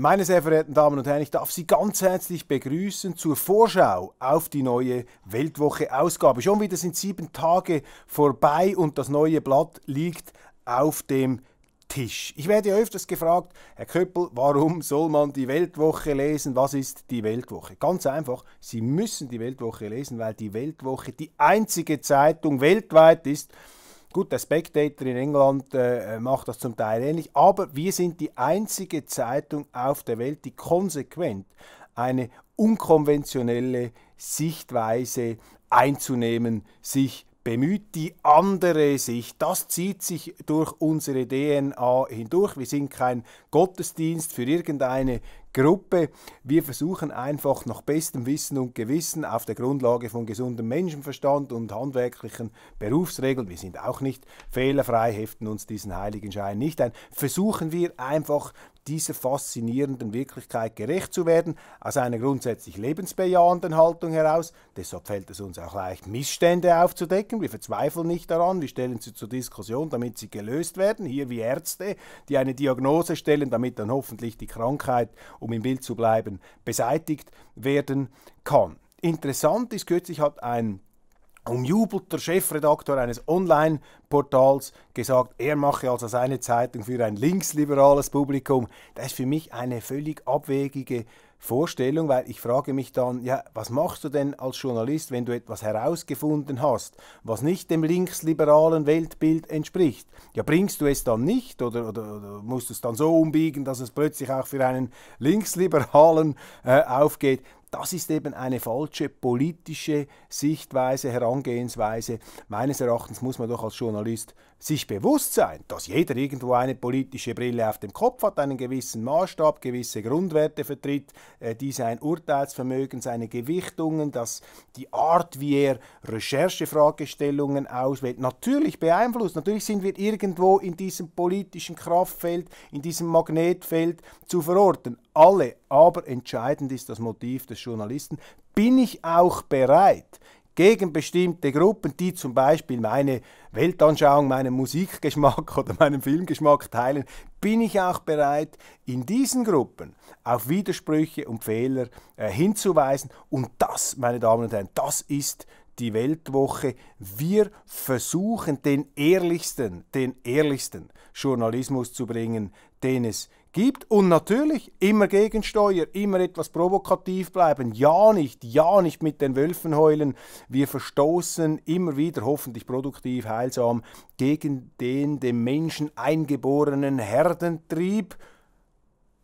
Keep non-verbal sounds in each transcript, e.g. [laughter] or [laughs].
Meine sehr verehrten Damen und Herren, ich darf Sie ganz herzlich begrüßen zur Vorschau auf die neue Weltwoche-Ausgabe. Schon wieder sind sieben Tage vorbei und das neue Blatt liegt auf dem Tisch. Ich werde öfters gefragt, Herr Köppel, warum soll man die Weltwoche lesen? Was ist die Weltwoche? Ganz einfach, Sie müssen die Weltwoche lesen, weil die Weltwoche die einzige Zeitung weltweit ist, Gut, der Spectator in England äh, äh, macht das zum Teil ähnlich, aber wir sind die einzige Zeitung auf der Welt, die konsequent eine unkonventionelle Sichtweise einzunehmen, sich bemüht die andere sich. Das zieht sich durch unsere DNA hindurch. Wir sind kein Gottesdienst für irgendeine Gruppe. Wir versuchen einfach nach bestem Wissen und Gewissen auf der Grundlage von gesundem Menschenverstand und handwerklichen Berufsregeln, wir sind auch nicht fehlerfrei, heften uns diesen heiligen Schein nicht ein, versuchen wir einfach dieser faszinierenden Wirklichkeit gerecht zu werden, aus einer grundsätzlich lebensbejahenden Haltung heraus. Deshalb fällt es uns auch leicht, Missstände aufzudecken. Wir verzweifeln nicht daran, wir stellen sie zur Diskussion, damit sie gelöst werden. Hier wie Ärzte, die eine Diagnose stellen, damit dann hoffentlich die Krankheit um im Bild zu bleiben, beseitigt werden kann. Interessant ist, kürzlich hat ein umjubelter Chefredaktor eines Online-Portals gesagt, er mache also seine Zeitung für ein linksliberales Publikum. Das ist für mich eine völlig abwegige Vorstellung, weil ich frage mich dann, ja, was machst du denn als Journalist, wenn du etwas herausgefunden hast, was nicht dem linksliberalen Weltbild entspricht? Ja, bringst du es dann nicht oder, oder, oder musst du es dann so umbiegen, dass es plötzlich auch für einen linksliberalen äh, aufgeht? Das ist eben eine falsche politische Sichtweise, Herangehensweise. Meines Erachtens muss man doch als Journalist sich bewusst sein, dass jeder irgendwo eine politische Brille auf dem Kopf hat, einen gewissen Maßstab, gewisse Grundwerte vertritt, äh, die sein Urteilsvermögen, seine Gewichtungen, dass die Art, wie er Recherchefragestellungen auswählt, natürlich beeinflusst. Natürlich sind wir irgendwo in diesem politischen Kraftfeld, in diesem Magnetfeld zu verorten alle, aber entscheidend ist das Motiv des Journalisten. Bin ich auch bereit, gegen bestimmte Gruppen, die zum Beispiel meine Weltanschauung, meinen Musikgeschmack [laughs] oder meinen Filmgeschmack teilen, bin ich auch bereit, in diesen Gruppen auf Widersprüche und Fehler äh, hinzuweisen. Und das, meine Damen und Herren, das ist die Weltwoche. Wir versuchen, den ehrlichsten, den ehrlichsten Journalismus zu bringen, den es gibt. Und natürlich immer Gegensteuer, immer etwas provokativ bleiben. Ja nicht, ja nicht mit den Wölfen heulen. Wir verstoßen immer wieder, hoffentlich produktiv, heilsam, gegen den dem Menschen eingeborenen Herdentrieb.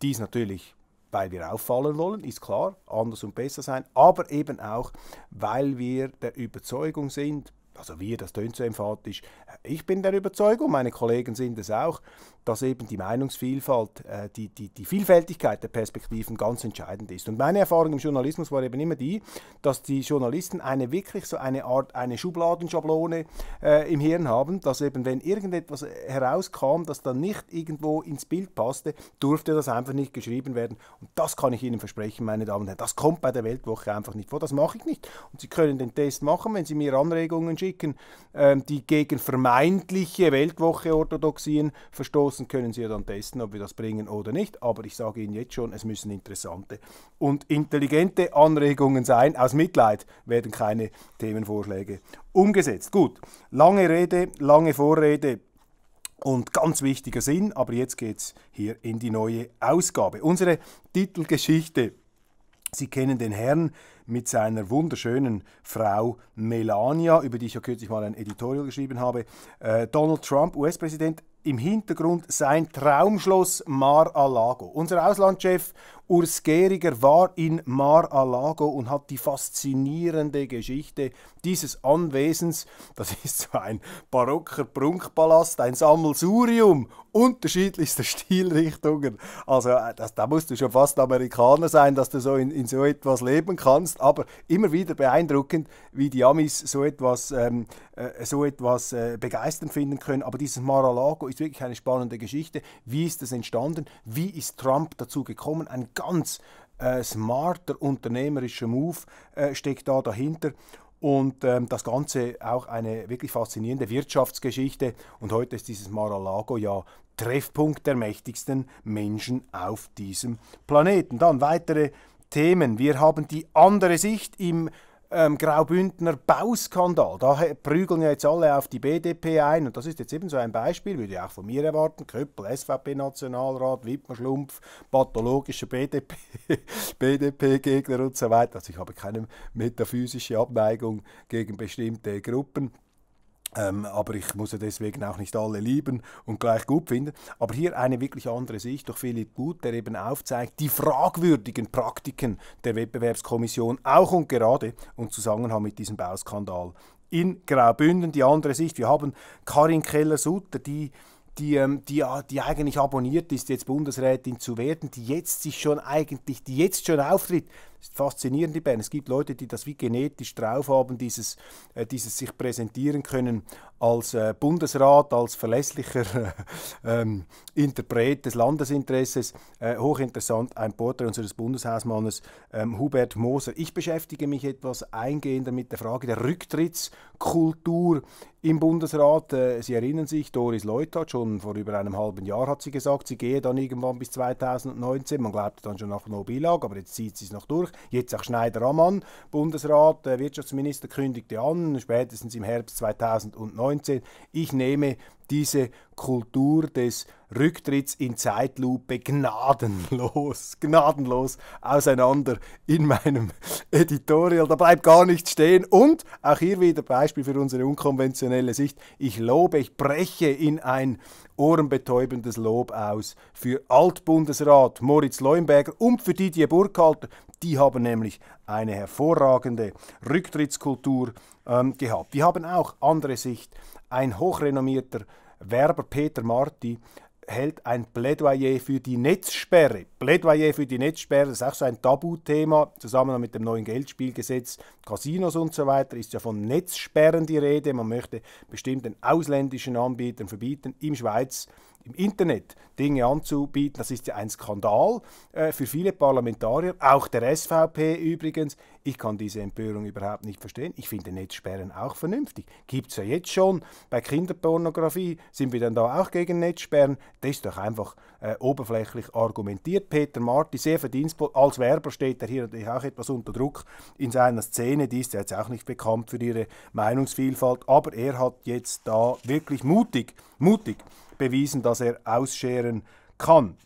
Dies natürlich weil wir auffallen wollen, ist klar, anders und besser sein, aber eben auch, weil wir der Überzeugung sind, also wir, das tönt so emphatisch. Ich bin der Überzeugung, meine Kollegen sind es auch, dass eben die Meinungsvielfalt, äh, die, die, die Vielfältigkeit der Perspektiven ganz entscheidend ist. Und meine Erfahrung im Journalismus war eben immer die, dass die Journalisten eine wirklich so eine Art, eine Schubladenschablone äh, im Hirn haben, dass eben wenn irgendetwas herauskam, das dann nicht irgendwo ins Bild passte, durfte das einfach nicht geschrieben werden. Und das kann ich Ihnen versprechen, meine Damen und Herren, das kommt bei der Weltwoche einfach nicht vor, das mache ich nicht. Und Sie können den Test machen, wenn Sie mir Anregungen schicken, schicken, ähm, die gegen vermeintliche Weltwoche-Orthodoxien verstoßen, können Sie ja dann testen, ob wir das bringen oder nicht. Aber ich sage Ihnen jetzt schon, es müssen interessante und intelligente Anregungen sein. Aus Mitleid werden keine Themenvorschläge umgesetzt. Gut, lange Rede, lange Vorrede und ganz wichtiger Sinn, aber jetzt geht es hier in die neue Ausgabe. Unsere Titelgeschichte Sie kennen den Herrn mit seiner wunderschönen Frau Melania, über die ich ja kürzlich mal ein Editorial geschrieben habe. Äh, Donald Trump, US-Präsident, im Hintergrund sein Traumschloss Mar-a-Lago. Unser Auslandschef Urs Gehriger war in Mar-a-Lago und hat die faszinierende Geschichte dieses Anwesens, das ist so ein barocker Prunkpalast, ein Sammelsurium unterschiedlichster [laughs] Stilrichtungen. Also äh, das, da musst du schon fast Amerikaner sein, dass du so in, in, so etwas leben kannst, aber immer wieder beeindruckend, wie die Amis so etwas, ähm, äh, so etwas äh, begeisternd finden können. Aber dieses Mar-a-Lago ist wirklich eine spannende Geschichte. Wie ist das entstanden? Wie ist Trump dazu gekommen? Ein ganz äh, smarter unternehmerischer Move äh, steckt da dahinter. Und ähm, das Ganze auch eine wirklich faszinierende Wirtschaftsgeschichte. Und heute ist dieses Mar-a-Lago ja Treffpunkt der mächtigsten Menschen auf diesem Planeten. Dann weitere Themen. Wir haben die andere Sicht im ähm, Graubündner Bauskandal. Da prügeln ja jetzt alle auf die BDP ein. Und das ist jetzt eben so ein Beispiel, würde ich auch von mir erwarten. Köppel, SVP-Nationalrat, Wittmer Schlumpf, pathologischer BDP, [laughs] BDP-Gegner und so weiter. Also ich habe keine metaphysische Abneigung gegen bestimmte Gruppen. Ähm, aber ich muss ja deswegen auch nicht alle lieben und gleich gut finden. Aber hier eine wirklich andere Sicht durch Philipp Gut, der eben aufzeigt, die fragwürdigen Praktiken der Wettbewerbskommission auch und gerade und Zusammenhang mit diesem Bauskandal in Graubünden. Die andere Sicht, wir haben Karin Keller-Sutter, die die, ähm, die, die eigentlich abonniert ist, jetzt Bundesrätin zu werden, die jetzt sich schon eigentlich, die jetzt schon auftritt, ist faszinierend, die Band. Es gibt Leute, die das wie genetisch drauf haben, dieses, äh, dieses sich präsentieren können als äh, Bundesrat, als verlässlicher [laughs] äh, Interpret des Landesinteresses. Äh, hochinteressant, ein Porträt unseres Bundeshausmannes ähm, Hubert Moser. Ich beschäftige mich etwas eingehender mit der Frage der Rücktrittskultur im Bundesrat. Äh, sie erinnern sich, Doris Leuthard, schon vor über einem halben Jahr hat sie gesagt, sie gehe dann irgendwann bis 2019. Man glaubte dann schon nach Nobilag, aber jetzt zieht sie es noch durch. Jetzt auch Schneider-Ammann, ah, Bundesrat, der äh, Wirtschaftsminister, kündigte an, spätestens im Herbst 2019, ich nehme diese Kultur des Rücktritts in Zeitlupe gnadenlos, [laughs] gnadenlos auseinander in meinem Editorial. Da bleibt gar nichts stehen. Und auch hier wieder Beispiel für unsere unkonventionelle Sicht. Ich lobe, ich breche in ein ohrenbetäubendes Lob aus für Altbundesrat Moritz Leuenberger und für Didier Burkhalter. Die haben nämlich eine hervorragende Rücktrittskultur ähm, gehabt. Die haben auch andere Sicht. Ein hochrenommierter Werber Peter Marti hält ein Plädoyer für die Netzsperre. Plädoyer für die Netzsperre ist auch so ein Tabuthema, zusammen mit dem neuen Geldspielgesetz, Casinos und so weiter, ist ja von Netzsperren die Rede. Man möchte bestimmten ausländischen Anbietern verbieten, im Schweiz im Internet Dinge anzubieten, das ist ja ein Skandal äh, für viele Parlamentarier, auch der SVP übrigens. Ich kann diese Empörung überhaupt nicht verstehen. Ich finde Netzsperren auch vernünftig. Gibt es ja jetzt schon. Bei Kinderpornografie sind wir dann da auch gegen Netzsperren. Das ist doch einfach äh, oberflächlich argumentiert. Peter Marti sehr verdienstvoll, als Werber steht er hier natürlich auch etwas unter Druck in seiner Szene, die ist ja jetzt auch nicht bekannt für ihre Meinungsvielfalt, aber er hat jetzt da wirklich mutig, mutig bewiesen, dass er ausscheren kann.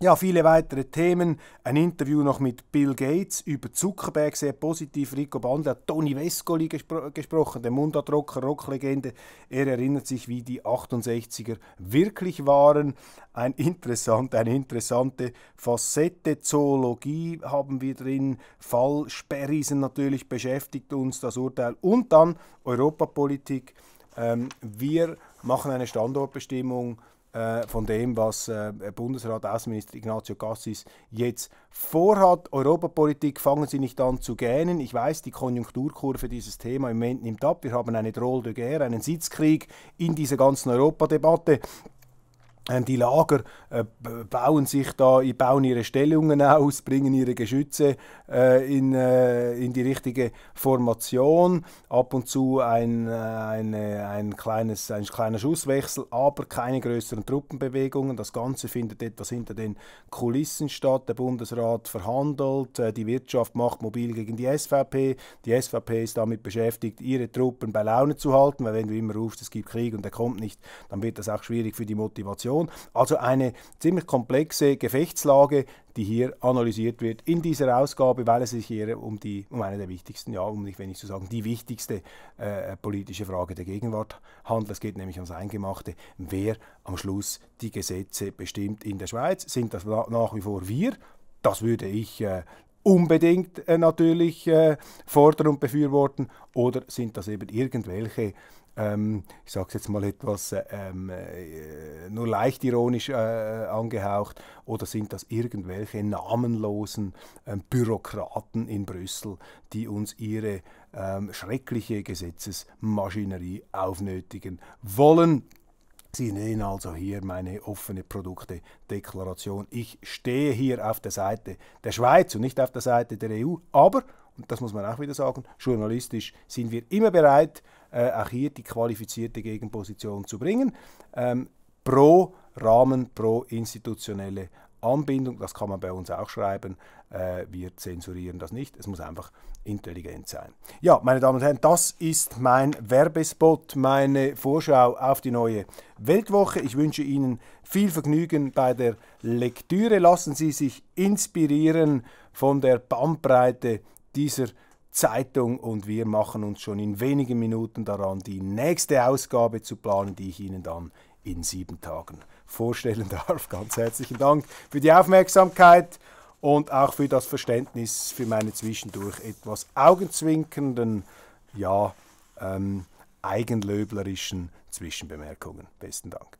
Ja, viele weitere Themen. Ein Interview noch mit Bill Gates über Zuckerberg, sehr positiv. Rico Bandler hat Tony Vescoli gespro gesprochen, der Mundartrocker, Rocklegende. Er erinnert sich, wie die 68er wirklich waren. Ein interessant, eine interessante Facette. Zoologie haben wir drin. Fallsperrisen natürlich beschäftigt uns das Urteil. Und dann Europapolitik. Ähm, wir machen eine Standortbestimmung äh, von dem, was äh, Bundesrat Außenminister Ignacio Cassis jetzt vorhat. Europapolitik, fangen Sie nicht an zu gähnen. Ich weiß, die Konjunkturkurve dieses Thema im Moment nimmt ab. Wir haben eine Drôle de Guerre, einen Sitzkrieg in dieser ganzen Europadebatte. Äh, die Lager äh, bauen sich da, bauen ihre Stellungen aus, [laughs] bringen ihre Geschütze äh, in, äh, in die richtige Formation. Ab und zu ein, äh, eine, äh, ein, kleines, ein kleiner Schusswechsel, aber keine größeren Truppenbewegungen. Das Ganze findet etwas hinter den Kulissen statt. Der Bundesrat verhandelt, die Wirtschaft macht mobil gegen die SVP. Die SVP ist damit beschäftigt, ihre Truppen bei Laune zu halten, weil wenn du immer rufst, es gibt Krieg und der kommt nicht, dann wird das auch schwierig für die Motivation. Situation. Also eine ziemlich komplexe Gefechtslage, die hier analysiert wird in dieser Ausgabe, weil es sich hier um, die, um eine der wichtigsten, ja, um nicht wenn ich zu sagen, die wichtigste äh, politische Frage der Gegenwart handelt. Es geht nämlich ums Eingemachte. Wer am Schluss die Gesetze bestimmt in der Schweiz? Sind das nach wie vor wir? Das würde ich äh, unbedingt äh, natürlich äh, fordern und befürworten oder sind das eben irgendwelche ähm, ich sage es jetzt mal etwas äh, ähm, äh, nur leicht ironisch äh, angehaucht, oder sind das irgendwelche namenlosen ähm, Bürokraten in Brüssel, die uns ihre ähm, schreckliche Gesetzesmaschinerie aufnötigen wollen? Sie sehen also hier meine offene Produkte-Deklaration. Ich stehe hier auf der Seite der Schweiz und nicht auf der Seite der EU. Aber, und das muss man auch wieder sagen, journalistisch sind wir immer bereit, äh, auch hier die qualifizierte Gegenposition zu bringen. Ähm, pro Rahmen, pro institutionelle Anbindung, das kann man bei uns auch schreiben, äh, wir zensurieren das nicht, es muss einfach intelligent sein. Ja, meine Damen und Herren, das ist mein Werbespot, meine Vorschau auf die neue Weltwoche. Ich wünsche Ihnen viel Vergnügen bei der Lektüre. Lassen Sie sich inspirieren von der Bandbreite dieser Zeitung und wir machen uns schon in wenigen Minuten daran, die nächste Ausgabe zu planen, die ich Ihnen dann in sieben Tagen vorstellen [laughs] darf. Ganz herzlichen Dank für die Aufmerksamkeit und auch für das Verständnis für meine zwischendurch etwas augenzwinkernden, ja, ähm, eigenlöblerischen Zwischenbemerkungen. Besten Dank.